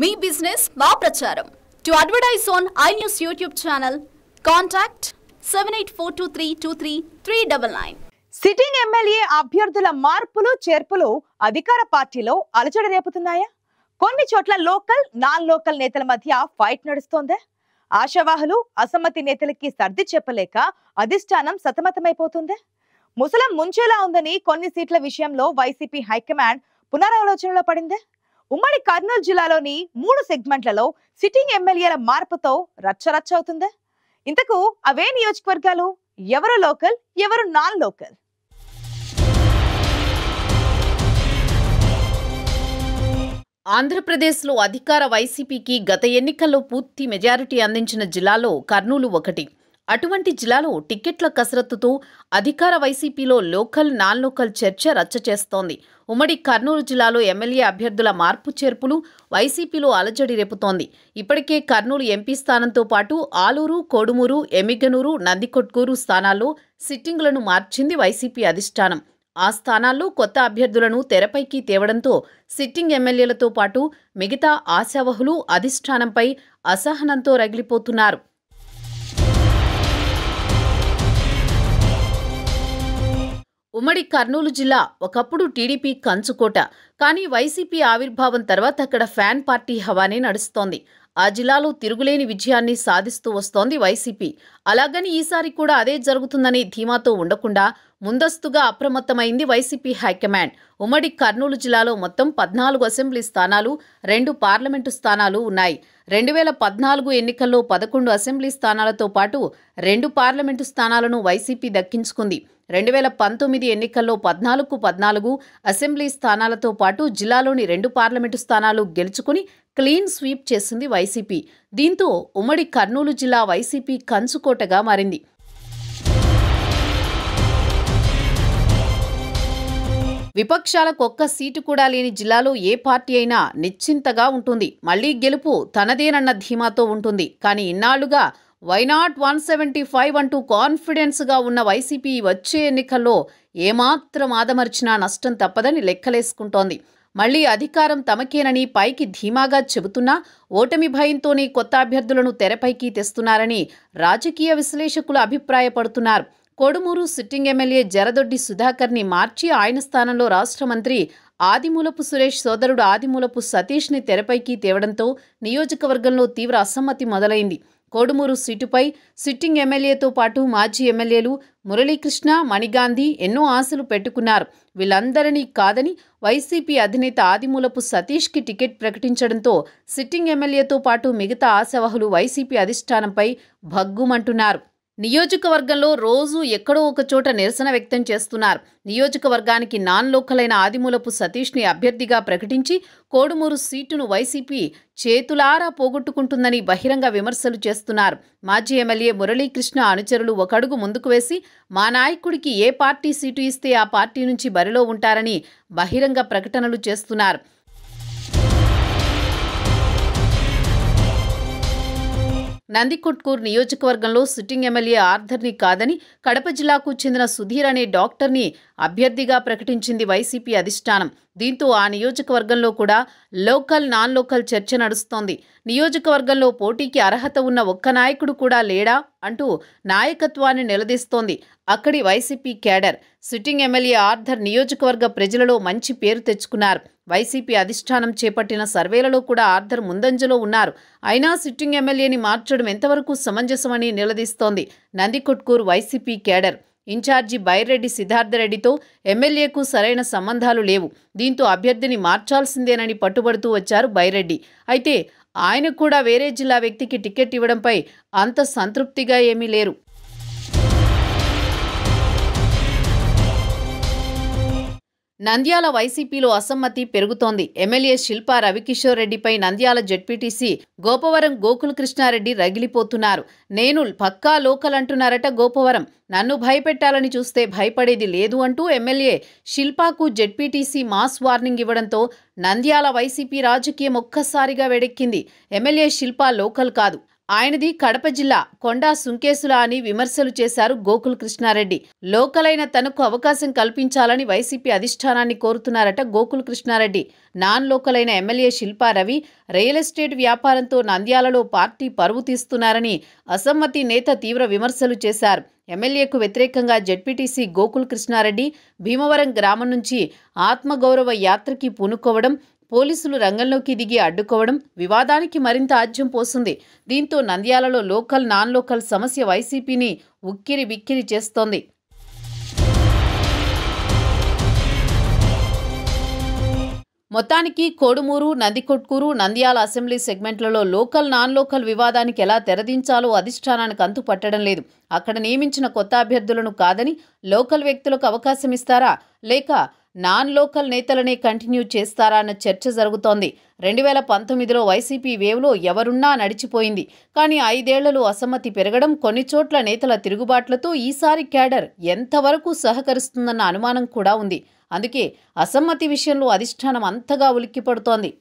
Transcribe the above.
మీ business మా ప్రచారం to advertise on I news YouTube channel contact seven eight four two three two three three double nine sitting MLA అభ్యర్థుల మార్పులు చేర్పులు అధికార పార్టీలో అలచడ రేపుతున్నాయా కొన్ని చోట్ల లోకల్ నాన్ లోకల్ నేతల మధ్య ఫైట్ నడుస్తోందే ఆశావాహులు అసమ్మతి నేతలకి సర్ది చెప్పలేక అధిష్టానం సతమతమైపోతుందే ముసలం ముంచేలా ఉందని కొన్ని సీట్ల విషయంలో వైసీపీ హైకమాండ్ పునరాలోచనలో పడిందే ఉమ్మడి కర్నూలు జిల్లాలోని మూడు సెగ్మెంట్లలో సిట్టింగ్ ఎమ్మెల్యేల మార్పుతో రచ్చరచ్చ అవుతుందా ఇంతకు అవే నియోజకవర్గాలు ఎవరు లోకల్ ఎవరు నాన్ లోకల్ ఆంధ్రప్రదేశ్లో అధికార వైసీపీకి గత ఎన్నికల్లో పూర్తి మెజారిటీ అందించిన జిల్లాలో కర్నూలు ఒకటి అటువంటి జిల్లాలో టిక్కెట్ల కసరత్తుతో అధికార వైసీపీలో లోకల్ నాన్ లోకల్ చర్చ రచ్చ చేస్తోంది ఉమ్మడి కర్నూలు జిల్లాలో ఎమ్మెల్యే అభ్యర్థుల మార్పు చేర్పులు వైసీపీలో అలజడి రేపుతోంది ఇప్పటికే కర్నూలు ఎంపీ స్థానంతో పాటు ఆలూరు కోడుమూరు ఎమిగనూరు నందికొట్కూరు స్థానాల్లో సిట్టింగులను మార్చింది వైసీపీ అధిష్టానం ఆ స్థానాల్లో కొత్త అభ్యర్థులను తెరపైకి తేవడంతో సిట్టింగ్ ఎమ్మెల్యేలతో పాటు మిగతా ఆశావహులు అధిష్టానంపై అసహనంతో రగిలిపోతున్నారు ఉమ్మడి కర్నూలు జిల్లా ఒకప్పుడు టీడీపీ కంచుకోట కానీ వైసీపీ ఆవిర్భావం తర్వాత అక్కడ ఫ్యాన్ పార్టీ హవానే నడుస్తోంది ఆ జిల్లాలో తిరుగులేని విజయాన్ని సాధిస్తూ వస్తోంది వైసీపీ అలాగని ఈసారి కూడా అదే జరుగుతుందని ధీమాతో ఉండకుండా ముందస్తుగా అప్రమత్తమైంది వైసీపీ హైకమాండ్ ఉమ్మడి కర్నూలు జిల్లాలో మొత్తం పద్నాలుగు అసెంబ్లీ స్థానాలు రెండు పార్లమెంటు స్థానాలు ఉన్నాయి రెండు వేల పద్నాలుగు ఎన్నికల్లో పదకొండు అసెంబ్లీ స్థానాలతో పాటు రెండు పార్లమెంటు స్థానాలను వైసీపీ దక్కించుకుంది రెండు వేల పంతొమ్మిది ఎన్నికల్లో పద్నాలుగు పద్నాలుగు అసెంబ్లీ స్థానాలతో పాటు జిల్లాలోని రెండు పార్లమెంటు స్థానాలు గెలుచుకుని క్లీన్ స్వీప్ చేసింది వైసీపీ దీంతో ఉమ్మడి కర్నూలు జిల్లా వైసీపీ కంచుకోటగా మారింది విపక్షాలకు ఒక్క సీటు కూడా లేని జిల్లాలో ఏ పార్టీ అయినా నిశ్చింతగా ఉంటుంది మళ్లీ గెలుపు తనదేనన్న ధీమాతో ఉంటుంది కానీ ఇన్నాళ్లుగా వైనాట్ వన్ సెవెంటీ ఫైవ్ అంటూ కాన్ఫిడెన్స్గా ఉన్న వైసీపీ వచ్చే ఎన్నికల్లో ఏమాత్రం ఆదమర్చినా నష్టం తప్పదని లెక్కలేసుకుంటోంది మళ్లీ అధికారం తమకేనని పైకి ధీమాగా చెబుతున్నా ఓటమి భయంతోనే కొత్త అభ్యర్థులను తెరపైకి తెస్తున్నారని రాజకీయ విశ్లేషకులు అభిప్రాయపడుతున్నారు కొడుమూరు సిట్టింగ్ ఎమ్మెల్యే జరదొడ్డి సుధాకర్ని మార్చి ఆయన స్థానంలో రాష్ట్ర మంత్రి ఆదిమూలపు సురేష్ సోదరుడు ఆదిమూలపు సతీష్ని తెరపైకి తేవడంతో నియోజకవర్గంలో తీవ్ర అసమ్మతి మొదలైంది కోడుమూరు సీటుపై సిట్టింగ్ ఎమ్మెల్యేతో పాటు మాజీ ఎమ్మెల్యేలు మురళీకృష్ణ మణిగాంధీ ఎన్నో ఆశలు పెట్టుకున్నారు వీళ్ళందరినీ కాదని వైసీపీ అధినేత ఆదిమూలపు సతీష్కి టికెట్ ప్రకటించడంతో సిట్టింగ్ ఎమ్మెల్యేతో పాటు మిగతా ఆశావహులు వైసీపీ అధిష్టానంపై భగ్గుమంటున్నారు నియోజకవర్గంలో రోజు ఎక్కడో ఒక చోట నిరసన వ్యక్తం చేస్తున్నారు నియోజకవర్గానికి నాన్ లోకలైన ఆదిమూలపు సతీష్ని అభ్యర్థిగా ప్రకటించి కోడుమూరు సీటును వైసీపీ చేతులారా పోగొట్టుకుంటుందని బహిరంగ విమర్శలు చేస్తున్నారు మాజీ ఎమ్మెల్యే మురళీకృష్ణ అనుచరులు ఒకడుగు ముందుకు వేసి మా నాయకుడికి ఏ పార్టీ సీటు ఇస్తే ఆ పార్టీ నుంచి బరిలో ఉంటారని బహిరంగ ప్రకటనలు చేస్తున్నారు నందికొట్కూర్ నియోజకవర్గంలో సిట్టింగ్ ఎమ్మెల్యే ఆర్థర్ని కాదని కడప జిల్లాకు చెందిన సుధీర్ అనే డాక్టర్ని అభ్యర్థిగా ప్రకటించింది వైసీపీ అధిష్టానం దీంతో ఆ నియోజకవర్గంలో కూడా లోకల్ నాన్ లోకల్ చర్చ నడుస్తోంది నియోజకవర్గంలో పోటీకి అర్హత ఉన్న ఒక్క నాయకుడు కూడా లేడా అంటూ నాయకత్వాన్ని నిలదీస్తోంది అక్కడి YCP cadre sitting MLA Arthur నియోజకవర్గ ప్రజలలో మంచి పేరు తెచ్చుకున్నారు వైసీపీ అధిష్టానం చేపట్టిన సర్వేలలో కూడా ఆర్థర్ ముందంజలో ఉన్నారు అయినా సిట్టింగ్ ఎమ్మెల్యేని మార్చడం ఎంతవరకు సమంజసమని నిలదీస్తోంది నందికొట్కూర్ వైసీపీ క్యాడర్ ఇన్ఛార్జి బైరెడ్డి సిద్ధార్థరెడ్డితో ఎమ్మెల్యేకు సరైన సంబంధాలు లేవు దీంతో అభ్యర్థిని మార్చాల్సిందేనని పట్టుబడుతూ వచ్చారు బైరెడ్డి అయితే ఆయన కూడా వేరే జిల్లా వ్యక్తికి టికెట్ ఇవ్వడంపై అంత సంతృప్తిగా ఏమీ లేరు నంద్యాల వైసీపీలో అసమ్మతి పెరుగుతోంది ఎమ్మెల్యే శిల్పా రవికిషోర్ రెడ్డిపై నంద్యాల జెడ్పీటీసీ గోపవరం గోకుల్ కృష్ణారెడ్డి రగిలిపోతున్నారు నేను పక్కా లోకల్ అంటున్నారట గోపవరం నన్ను భయపెట్టాలని చూస్తే భయపడేది లేదు అంటూ ఎమ్మెల్యే శిల్పాకు జెడ్పీటీసీ మాస్ వార్నింగ్ ఇవ్వడంతో నంద్యాల వైసీపీ రాజకీయం ఒక్కసారిగా వెడెక్కింది ఎమ్మెల్యే శిల్పా లోకల్ కాదు ఆయనది కడప జిల్లా కొండా సుంకేసుల అని విమర్శలు చేశారు గోకుల్ కృష్ణారెడ్డి లోకలైన తనకు అవకాశం కల్పించాలని వైసీపీ అధిష్టానాన్ని కోరుతున్నారట గోకుల్ కృష్ణారెడ్డి నాన్ లోకలైన ఎమ్మెల్యే శిల్పారవి రియల్ ఎస్టేట్ వ్యాపారంతో నంద్యాలలో పార్టీ పరువు తీస్తున్నారని అసమ్మతి నేత తీవ్ర విమర్శలు చేశారు ఎమ్మెల్యేకు వ్యతిరేకంగా జడ్పీటీసీ గోకుల్ కృష్ణారెడ్డి భీమవరం గ్రామం నుంచి ఆత్మగౌరవ యాత్రకి పూనుకోవడం పోలీసులు రంగంలోకి దిగి అడ్డుకోవడం వివాదానికి మరింత ఆజ్యం పోసింది దీంతో నంద్యాలలో లోకల్ నాన్ లోకల్ సమస్య వైసీపీని ఉక్కిరి బిక్కిరి చేస్తోంది మొత్తానికి కోడుమూరు నందికొట్కూరు నంద్యాల అసెంబ్లీ సెగ్మెంట్లలో లోకల్ నాన్ లోకల్ వివాదానికి ఎలా తెరదించాలో అధిష్టానానికి అంతు పట్టడం లేదు అక్కడ నియమించిన కొత్త అభ్యర్థులను కాదని లోకల్ వ్యక్తులకు అవకాశం ఇస్తారా లేక నాన్ లోకల్ నేతలనే కంటిన్యూ చేస్తారా అన్న చర్చ జరుగుతోంది రెండు వేల పంతొమ్మిదిలో వైసీపీ వేవ్లో ఎవరున్నా నడిచిపోయింది కానీ ఐదేళ్లలు అసమ్మతి పెరగడం కొన్ని చోట్ల నేతల తిరుగుబాట్లతో ఈసారి క్యాడర్ ఎంతవరకు సహకరిస్తుందన్న అనుమానం కూడా ఉంది అందుకే అసమ్మతి విషయంలో అధిష్టానం అంతగా ఉలిక్కిపడుతోంది